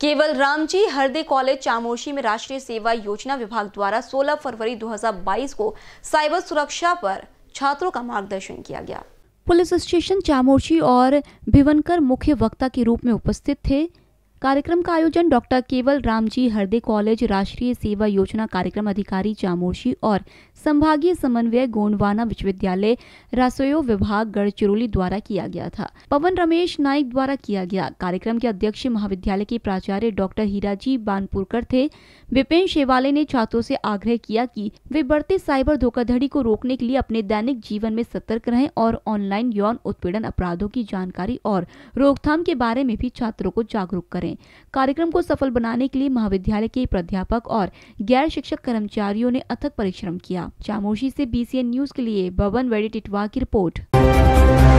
केवल रामजी हरदे कॉलेज चामोशी में राष्ट्रीय सेवा योजना विभाग द्वारा 16 फरवरी 2022 को साइबर सुरक्षा पर छात्रों का मार्गदर्शन किया गया पुलिस स्टेशन चामोशी और भिवनकर मुख्य वक्ता के रूप में उपस्थित थे कार्यक्रम का आयोजन डॉक्टर केवल राम जी कॉलेज राष्ट्रीय सेवा योजना कार्यक्रम अधिकारी चामोशी और संभागीय समन्वय गोंडवाना विश्वविद्यालय रसोयो विभाग गढ़चिरौली द्वारा किया गया था पवन रमेश नाइक द्वारा किया गया कार्यक्रम के अध्यक्ष महाविद्यालय के प्राचार्य डॉक्टर हीराजी बानपुरकर थे विपिन शेवाले ने छात्रों से आग्रह किया कि वे बढ़ते साइबर धोखाधड़ी को रोकने के लिए अपने दैनिक जीवन में सतर्क रहें और ऑनलाइन यौन उत्पीड़न अपराधों की जानकारी और रोकथाम के बारे में भी छात्रों को जागरूक करें करें कार्यक्रम को सफल बनाने के लिए महाविद्यालय के प्राध्यापक और गैर शिक्षक कर्मचारियों ने अथक परिश्रम किया चामोशी से बीसीएन न्यूज के लिए भवन वेडी टिटवा की रिपोर्ट